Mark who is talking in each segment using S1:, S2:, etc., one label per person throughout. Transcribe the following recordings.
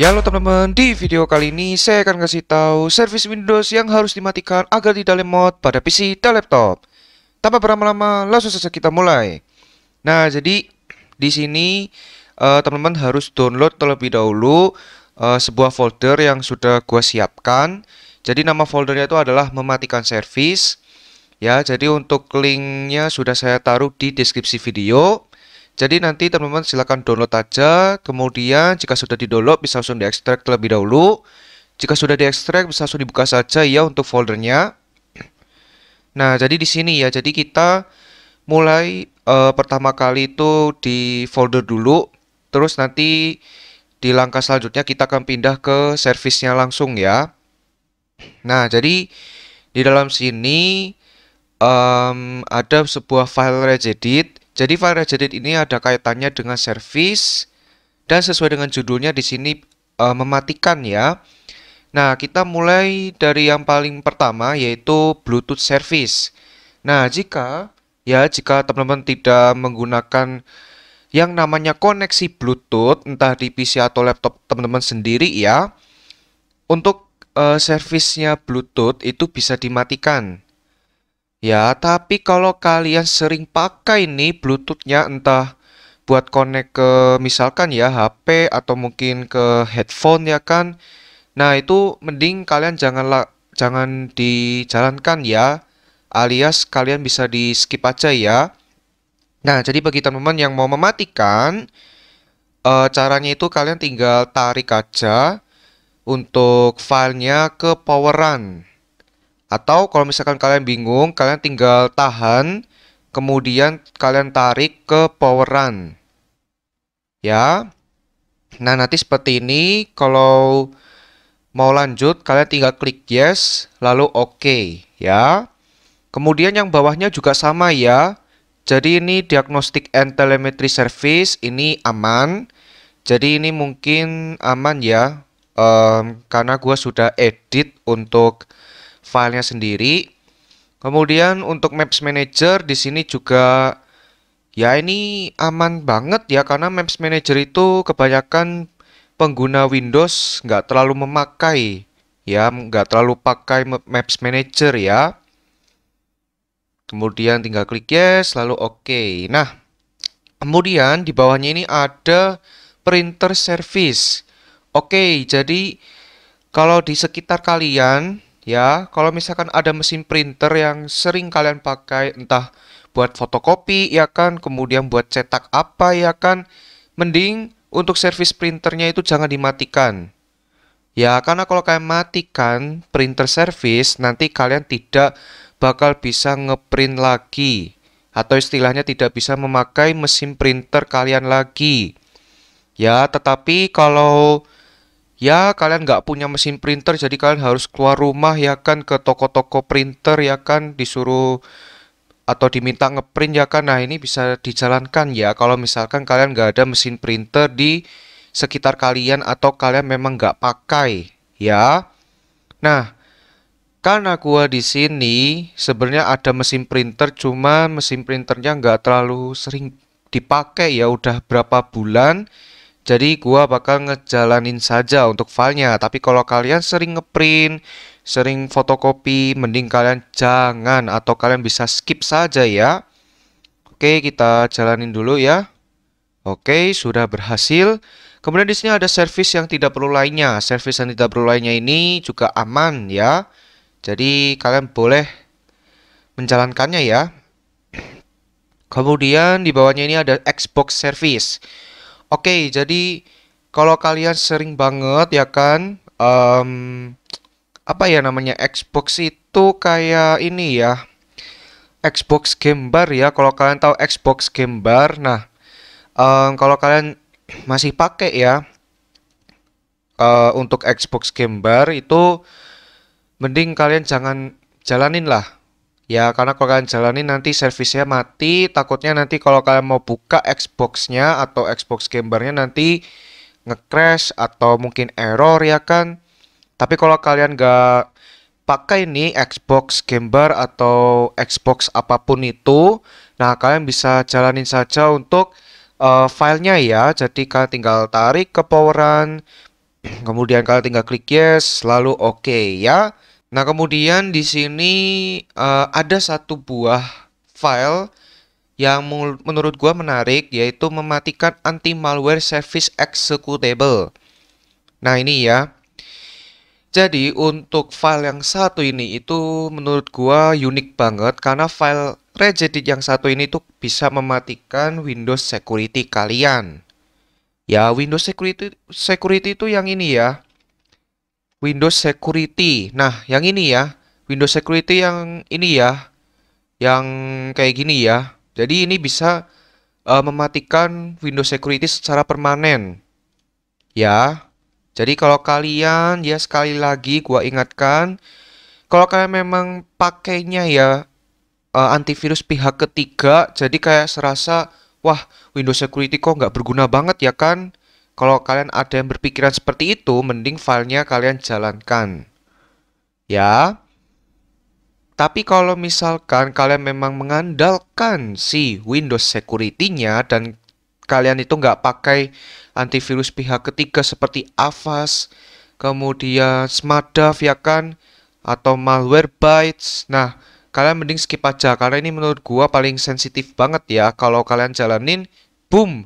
S1: Ya lo teman-teman, di video kali ini saya akan kasih tahu service Windows yang harus dimatikan agar tidak lemot pada PC dan laptop. Tanpa berlama-lama, langsung saja kita mulai. Nah, jadi di sini teman eh, teman-teman harus download terlebih dahulu uh, sebuah folder yang sudah gua siapkan. Jadi nama foldernya itu adalah mematikan service. Ya, jadi untuk linknya sudah saya taruh di deskripsi video. Jadi nanti teman-teman silahkan download aja, kemudian jika sudah didownload bisa langsung diekstrak terlebih dahulu. Jika sudah diekstrak bisa langsung dibuka saja ya untuk foldernya. Nah, jadi di sini ya, jadi kita mulai uh, pertama kali itu di folder dulu, terus nanti di langkah selanjutnya kita akan pindah ke servicenya langsung ya. Nah, jadi di dalam sini um, ada sebuah file regedit jadi file rejected ini ada kaitannya dengan service dan sesuai dengan judulnya di sini e, mematikan ya. Nah, kita mulai dari yang paling pertama yaitu Bluetooth service. Nah, jika ya jika teman-teman tidak menggunakan yang namanya koneksi Bluetooth entah di PC atau laptop teman-teman sendiri ya. Untuk e, servisnya Bluetooth itu bisa dimatikan. Ya, tapi kalau kalian sering pakai ini Bluetoothnya entah buat connect ke misalkan ya HP atau mungkin ke headphone ya kan. Nah, itu mending kalian jangan jangan dijalankan ya. Alias kalian bisa di skip aja ya. Nah, jadi bagi teman-teman yang mau mematikan e, caranya itu kalian tinggal tarik aja untuk filenya ke power poweran atau kalau misalkan kalian bingung, kalian tinggal tahan, kemudian kalian tarik ke power run. Ya. Nah, nanti seperti ini kalau mau lanjut kalian tinggal klik yes lalu oke okay, ya. Kemudian yang bawahnya juga sama ya. Jadi ini diagnostic and telemetry service ini aman. Jadi ini mungkin aman ya um, karena gue sudah edit untuk filenya sendiri. Kemudian untuk Maps Manager di sini juga ya ini aman banget ya karena Maps Manager itu kebanyakan pengguna Windows nggak terlalu memakai ya nggak terlalu pakai Maps Manager ya. Kemudian tinggal klik yes lalu oke. Okay. Nah, kemudian di bawahnya ini ada printer service. Oke, okay, jadi kalau di sekitar kalian ya kalau misalkan ada mesin printer yang sering kalian pakai entah buat fotokopi ya kan kemudian buat cetak apa ya kan mending untuk servis printernya itu jangan dimatikan ya karena kalau kalian matikan printer service nanti kalian tidak bakal bisa ngeprint lagi atau istilahnya tidak bisa memakai mesin printer kalian lagi ya tetapi kalau ya kalian nggak punya mesin printer jadi kalian harus keluar rumah ya kan ke toko-toko printer ya kan disuruh atau diminta ngeprint ya kan nah ini bisa dijalankan ya kalau misalkan kalian nggak ada mesin printer di sekitar kalian atau kalian memang nggak pakai ya nah karena gua di sini sebenarnya ada mesin printer cuman mesin printernya nggak terlalu sering dipakai ya udah berapa bulan jadi gua bakal ngejalanin saja untuk filenya. Tapi kalau kalian sering ngeprint, sering fotokopi, mending kalian jangan atau kalian bisa skip saja ya. Oke, kita jalanin dulu ya. Oke, sudah berhasil. Kemudian di sini ada service yang tidak perlu lainnya. Service yang tidak perlu lainnya ini juga aman ya. Jadi kalian boleh menjalankannya ya. Kemudian di bawahnya ini ada Xbox Service. Oke, jadi kalau kalian sering banget ya kan um, apa ya namanya Xbox itu kayak ini ya. Xbox Game Bar ya. Kalau kalian tahu Xbox Game Bar, nah um, kalau kalian masih pakai ya uh, untuk Xbox Game Bar itu mending kalian jangan jalanin lah Ya karena kalau kalian jalanin nanti servisnya mati, takutnya nanti kalau kalian mau buka Xbox-nya atau Xbox gambarnya nanti nge crash atau mungkin error ya kan. Tapi kalau kalian nggak pakai ini Xbox gambar atau Xbox apapun itu, nah kalian bisa jalanin saja untuk uh, filenya ya. Jadi kalian tinggal tarik ke poweran, kemudian kalian tinggal klik yes, lalu oke okay, ya. Nah, kemudian di sini uh, ada satu buah file yang menurut gua menarik yaitu mematikan anti malware service executable. Nah, ini ya. Jadi, untuk file yang satu ini itu menurut gua unik banget karena file regedit yang satu ini tuh bisa mematikan Windows security kalian. Ya, Windows security security itu yang ini ya Windows Security. Nah, yang ini ya, Windows Security yang ini ya, yang kayak gini ya. Jadi ini bisa uh, mematikan Windows Security secara permanen. Ya. Jadi kalau kalian ya sekali lagi gua ingatkan kalau kalian memang pakainya ya uh, antivirus pihak ketiga jadi kayak serasa wah Windows Security kok nggak berguna banget ya kan kalau kalian ada yang berpikiran seperti itu, mending filenya kalian jalankan. Ya. Tapi kalau misalkan kalian memang mengandalkan si Windows security-nya dan kalian itu nggak pakai antivirus pihak ketiga seperti Avast, kemudian Smadav ya kan, atau Malwarebytes. Nah, kalian mending skip aja karena ini menurut gua paling sensitif banget ya kalau kalian jalanin boom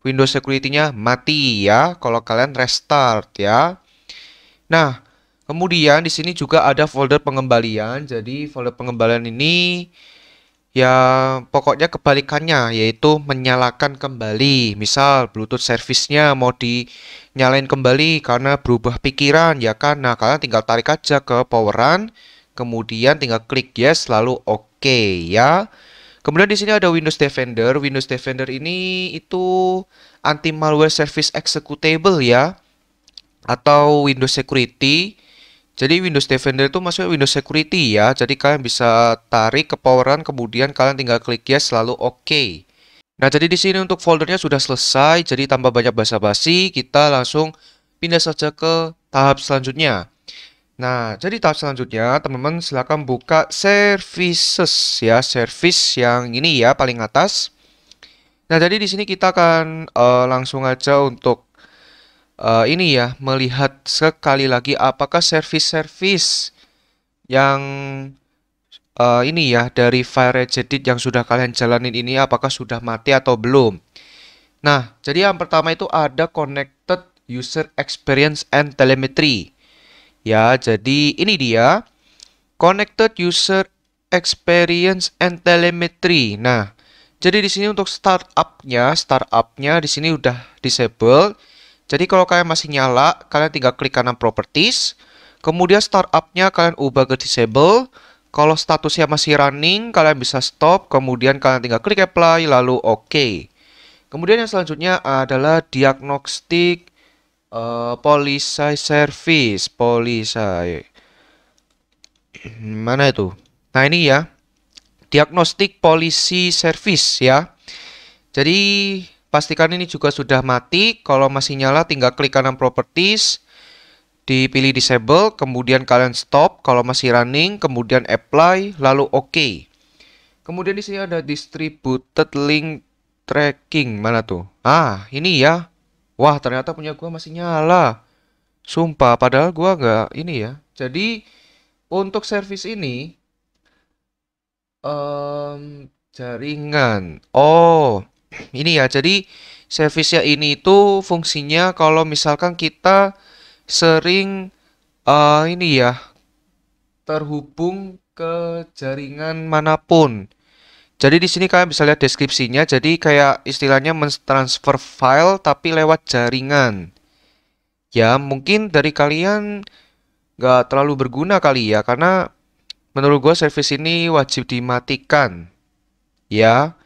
S1: Windows security-nya mati ya kalau kalian restart ya. Nah, kemudian di sini juga ada folder pengembalian. Jadi folder pengembalian ini ya pokoknya kebalikannya yaitu menyalakan kembali misal bluetooth service-nya mau dinyalain kembali karena berubah pikiran ya kan nah kalian tinggal tarik aja ke poweran kemudian tinggal klik yes lalu oke okay, ya Kemudian di sini ada Windows Defender. Windows Defender ini itu anti malware service executable ya atau Windows Security. Jadi Windows Defender itu maksudnya Windows Security ya. Jadi kalian bisa tarik ke poweran kemudian kalian tinggal klik yes lalu oke. Okay. Nah, jadi di sini untuk foldernya sudah selesai. Jadi tanpa banyak basa-basi, kita langsung pindah saja ke tahap selanjutnya. Nah, jadi tahap selanjutnya teman-teman silakan buka services ya, service yang ini ya paling atas. Nah, jadi di sini kita akan uh, langsung aja untuk uh, ini ya melihat sekali lagi apakah service-service yang uh, ini ya dari file edit yang sudah kalian jalanin ini apakah sudah mati atau belum. Nah, jadi yang pertama itu ada connected user experience and telemetry. Ya, jadi ini dia Connected User Experience and Telemetry. Nah, jadi di sini untuk startupnya, startupnya di sini udah disable. Jadi kalau kalian masih nyala, kalian tinggal klik kanan properties. Kemudian startupnya kalian ubah ke disable. Kalau statusnya masih running, kalian bisa stop. Kemudian kalian tinggal klik apply, lalu oke. Okay. Kemudian yang selanjutnya adalah diagnostik uh, polisai service polisai mana itu nah ini ya diagnostik polisi service ya jadi pastikan ini juga sudah mati kalau masih nyala tinggal klik kanan properties dipilih disable kemudian kalian stop kalau masih running kemudian apply lalu oke okay. kemudian di sini ada distributed link tracking mana tuh ah ini ya Wah, ternyata punya gua masih nyala. Sumpah, padahal gua nggak ini ya. Jadi untuk servis ini um, jaringan. Oh, ini ya. Jadi servisnya ini itu fungsinya kalau misalkan kita sering uh, ini ya terhubung ke jaringan manapun. Jadi di sini kalian bisa lihat deskripsinya. Jadi kayak istilahnya mentransfer file tapi lewat jaringan. Ya mungkin dari kalian nggak terlalu berguna kali ya karena menurut gue service ini wajib dimatikan. Ya.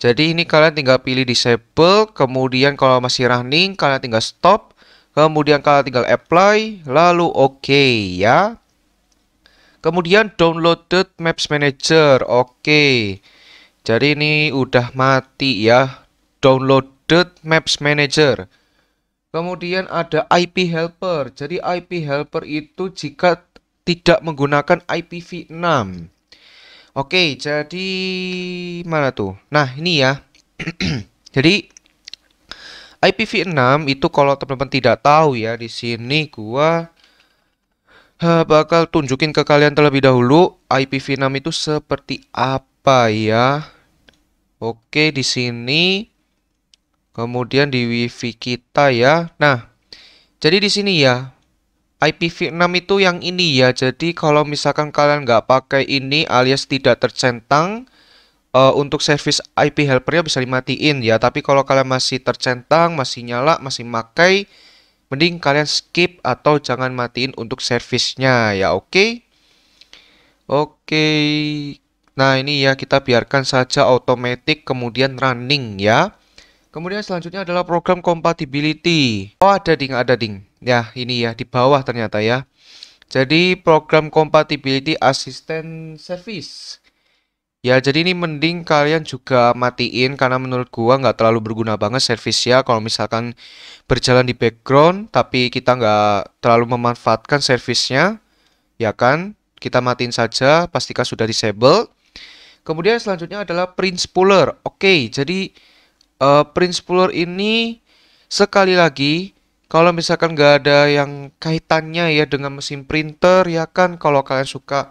S1: Jadi ini kalian tinggal pilih disable, kemudian kalau masih running kalian tinggal stop, kemudian kalian tinggal apply, lalu oke okay, ya. Kemudian downloaded Maps Manager, oke. Okay. Jadi ini udah mati ya. Downloaded Maps Manager. Kemudian ada IP helper. Jadi IP helper itu jika tidak menggunakan IPv6. Oke, jadi mana tuh? Nah, ini ya. jadi IPv6 itu kalau teman-teman tidak tahu ya, di sini gua bakal tunjukin ke kalian terlebih dahulu IPv6 itu seperti apa ya. Oke, di sini kemudian di WiFi kita ya. Nah, jadi di sini ya IPv6 itu yang ini ya. Jadi kalau misalkan kalian nggak pakai ini alias tidak tercentang uh, untuk service IP helpernya bisa dimatiin ya. Tapi kalau kalian masih tercentang, masih nyala, masih makai, mending kalian skip atau jangan matiin untuk servicenya ya. Oke. Oke, Nah ini ya kita biarkan saja automatic kemudian running ya. Kemudian selanjutnya adalah program compatibility. Oh ada ding ada ding. Ya ini ya di bawah ternyata ya. Jadi program compatibility assistant service. Ya jadi ini mending kalian juga matiin karena menurut gua nggak terlalu berguna banget service ya kalau misalkan berjalan di background tapi kita nggak terlalu memanfaatkan servicenya ya kan kita matiin saja pastikan sudah disable Kemudian selanjutnya adalah Prince Puller. Oke, jadi uh, Prince Puller ini sekali lagi kalau misalkan nggak ada yang kaitannya ya dengan mesin printer ya kan kalau kalian suka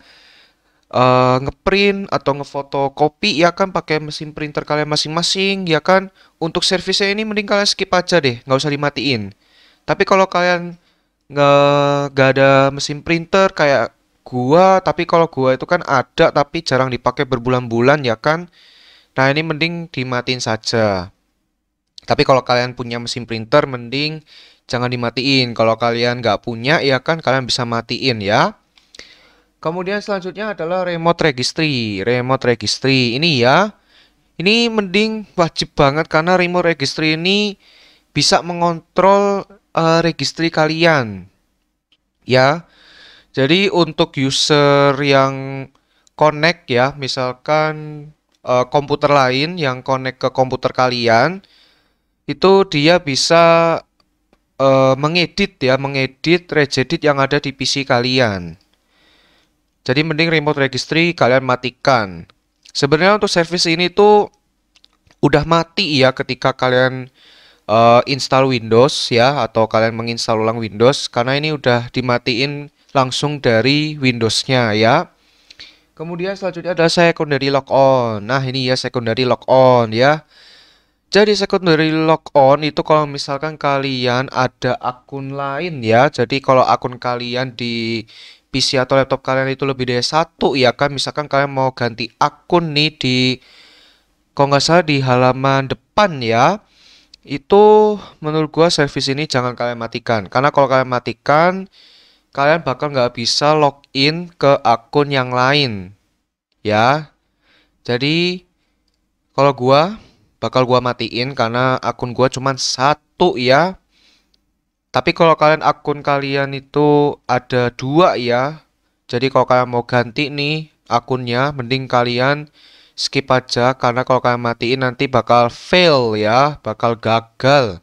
S1: uh, ngeprint atau ngefotokopi ya kan pakai mesin printer kalian masing-masing ya kan untuk servisnya ini mending kalian skip aja deh nggak usah dimatiin tapi kalau kalian nggak ada mesin printer kayak gua, tapi kalau gua itu kan ada tapi jarang dipakai berbulan-bulan ya kan. Nah, ini mending dimatiin saja. Tapi kalau kalian punya mesin printer mending jangan dimatiin. Kalau kalian nggak punya ya kan kalian bisa matiin ya. Kemudian selanjutnya adalah remote registry. Remote registry ini ya. Ini mending wajib banget karena remote registry ini bisa mengontrol uh, eh, registry kalian. Ya. Jadi untuk user yang connect ya, misalkan uh, komputer lain yang connect ke komputer kalian, itu dia bisa uh, mengedit ya, mengedit regedit yang ada di PC kalian. Jadi mending remote registry kalian matikan. Sebenarnya untuk service ini tuh udah mati ya ketika kalian uh, install Windows ya atau kalian menginstal ulang Windows karena ini udah dimatiin langsung dari Windows-nya ya. Kemudian selanjutnya adalah secondary lock on. Nah, ini ya secondary lock on ya. Jadi secondary lock on itu kalau misalkan kalian ada akun lain ya. Jadi kalau akun kalian di PC atau laptop kalian itu lebih dari satu ya kan. Misalkan kalian mau ganti akun nih di kalau nggak salah di halaman depan ya itu menurut gua service ini jangan kalian matikan karena kalau kalian matikan kalian bakal nggak bisa login ke akun yang lain. Ya. Jadi kalau gua bakal gua matiin karena akun gua cuma satu ya. Tapi kalau kalian akun kalian itu ada dua ya. Jadi kalau kalian mau ganti nih akunnya, mending kalian skip aja karena kalau kalian matiin nanti bakal fail ya, bakal gagal.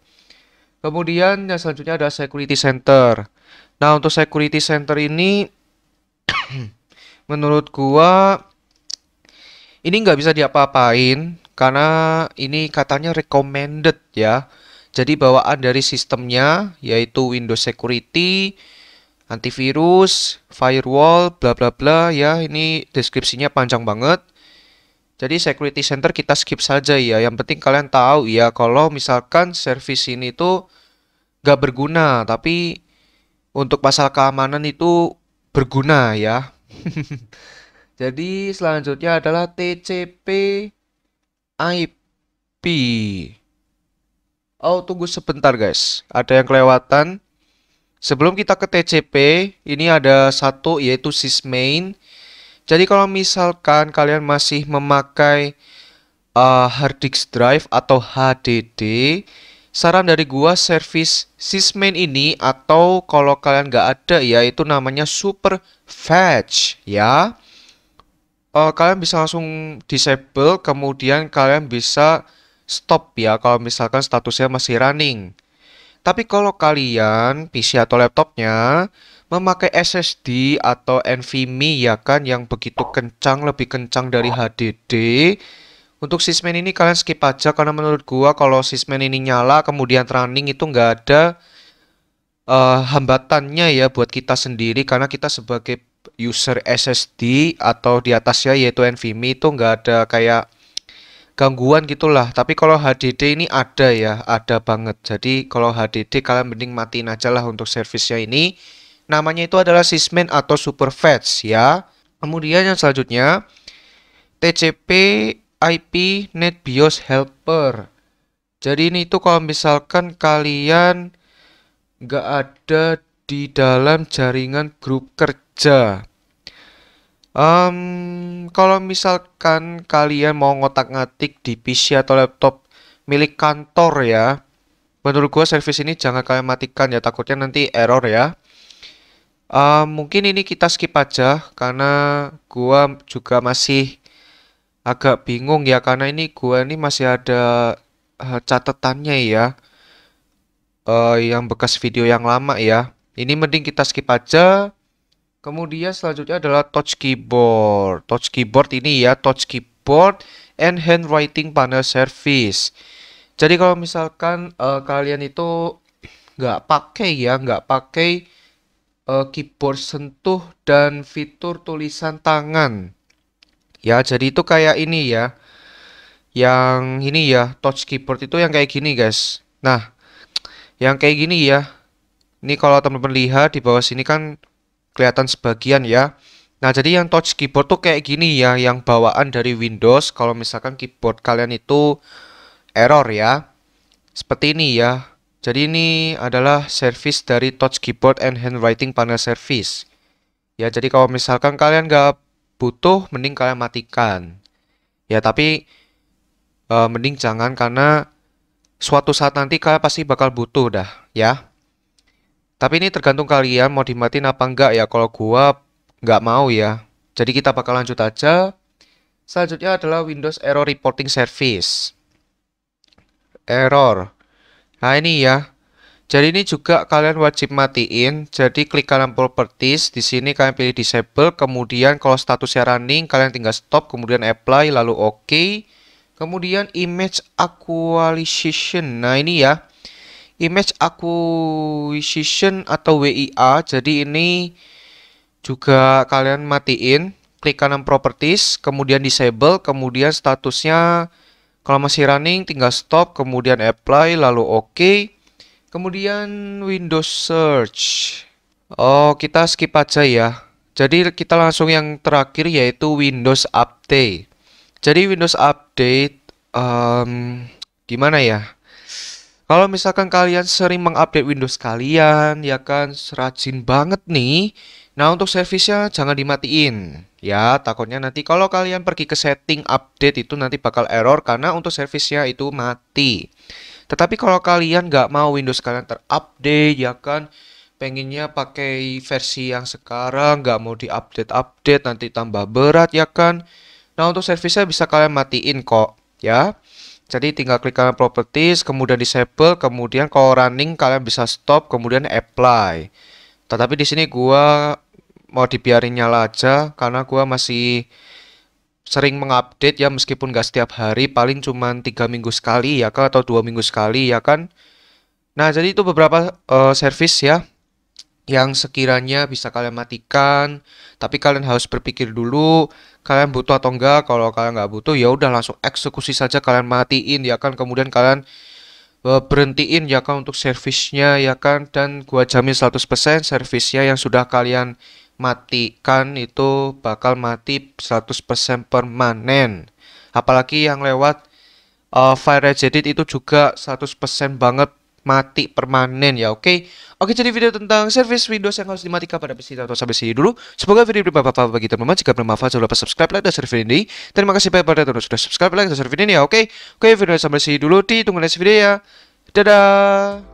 S1: Kemudian yang selanjutnya ada security center. Nah, untuk security center ini menurut gua ini nggak bisa diapa-apain karena ini katanya recommended ya. Jadi bawaan dari sistemnya yaitu Windows Security, antivirus, firewall, bla bla bla ya. Ini deskripsinya panjang banget. Jadi security center kita skip saja ya. Yang penting kalian tahu ya kalau misalkan service ini tuh gak berguna, tapi untuk pasal keamanan itu berguna ya. Jadi selanjutnya adalah TCP IP. Oh, tunggu sebentar guys. Ada yang kelewatan. Sebelum kita ke TCP, ini ada satu yaitu sysmain. main jadi kalau misalkan kalian masih memakai uh, hard disk drive atau HDD, saran dari gua service sysmain ini atau kalau kalian nggak ada ya itu namanya super fetch ya. Uh, kalian bisa langsung disable kemudian kalian bisa stop ya kalau misalkan statusnya masih running. Tapi kalau kalian PC atau laptopnya memakai SSD atau NVMe ya kan yang begitu kencang lebih kencang dari HDD untuk sysman ini kalian skip aja karena menurut gua kalau sysman ini nyala kemudian running itu nggak ada uh, hambatannya ya buat kita sendiri karena kita sebagai user SSD atau di atasnya yaitu NVMe itu nggak ada kayak gangguan gitulah tapi kalau HDD ini ada ya ada banget jadi kalau HDD kalian mending matiin aja lah untuk servisnya ini Namanya itu adalah sismen atau super fats ya. Kemudian yang selanjutnya TCP IP NetBIOS helper. Jadi ini itu kalau misalkan kalian nggak ada di dalam jaringan grup kerja. Um, kalau misalkan kalian mau ngotak-ngatik di PC atau laptop milik kantor ya, menurut gua service ini jangan kalian matikan ya takutnya nanti error ya. Uh, mungkin ini kita skip aja karena gua juga masih agak bingung ya karena ini gua ini masih ada uh, catatannya ya. Uh, yang bekas video yang lama ya. Ini mending kita skip aja. Kemudian selanjutnya adalah touch keyboard. Touch keyboard ini ya, touch keyboard and handwriting panel service. Jadi kalau misalkan uh, kalian itu nggak pakai ya, nggak pakai uh, keyboard sentuh dan fitur tulisan tangan. Ya, jadi itu kayak ini ya. Yang ini ya, touch keyboard itu yang kayak gini, guys. Nah, yang kayak gini ya. Ini kalau teman-teman lihat di bawah sini kan kelihatan sebagian ya. Nah, jadi yang touch keyboard tuh kayak gini ya, yang bawaan dari Windows kalau misalkan keyboard kalian itu error ya. Seperti ini ya. Jadi ini adalah service dari Touch Keyboard and Handwriting Panel Service. Ya, jadi kalau misalkan kalian nggak butuh, mending kalian matikan. Ya, tapi e, mending jangan karena suatu saat nanti kalian pasti bakal butuh dah, ya. Tapi ini tergantung kalian mau dimatiin apa enggak ya. Kalau gua nggak mau ya. Jadi kita bakal lanjut aja. Selanjutnya adalah Windows Error Reporting Service. Error Nah ini ya. Jadi ini juga kalian wajib matiin. Jadi klik kanan properties, di sini kalian pilih disable, kemudian kalau statusnya running kalian tinggal stop, kemudian apply lalu OK. Kemudian image acquisition. Nah, ini ya. Image acquisition atau WIA. Jadi ini juga kalian matiin, klik kanan properties, kemudian disable, kemudian statusnya kalau masih running, tinggal stop, kemudian apply, lalu OK. Kemudian Windows Search. Oh, kita skip aja ya. Jadi kita langsung yang terakhir yaitu Windows Update. Jadi Windows Update, um, gimana ya? Kalau misalkan kalian sering mengupdate Windows kalian, ya kan rajin banget nih. Nah, untuk servisnya jangan dimatiin. Ya, takutnya nanti kalau kalian pergi ke setting update itu nanti bakal error karena untuk servisnya itu mati. Tetapi kalau kalian nggak mau Windows kalian terupdate, ya kan pengennya pakai versi yang sekarang, nggak mau diupdate-update, nanti tambah berat ya kan. Nah, untuk servisnya bisa kalian matiin kok, ya. Jadi tinggal klik kanan properties, kemudian disable, kemudian kalau running kalian bisa stop, kemudian apply. Tetapi di sini gua mau dibiarin nyala aja karena gua masih sering mengupdate ya meskipun gak setiap hari, paling cuma tiga minggu sekali ya kan atau dua minggu sekali ya kan. Nah, jadi itu beberapa uh, service ya yang sekiranya bisa kalian matikan, tapi kalian harus berpikir dulu kalian butuh atau enggak kalau kalian nggak butuh ya udah langsung eksekusi saja kalian matiin ya kan kemudian kalian eh, berhentiin ya kan untuk servisnya ya kan dan gua jamin 100% servisnya yang sudah kalian matikan itu bakal mati 100% permanen apalagi yang lewat uh, eh, fire edit itu juga 100% banget mati permanen ya oke okay? oke jadi video tentang service Windows yang harus dimatikan pada PC atau sampai sini dulu semoga video ini bermanfaat bagi teman-teman jika bermanfaat jangan lupa subscribe like dan share video ini terima kasih banyak pada teman teman sudah subscribe like dan share video ini ya oke okay? oke okay, video sampai sini dulu di tunggu next video ya dadah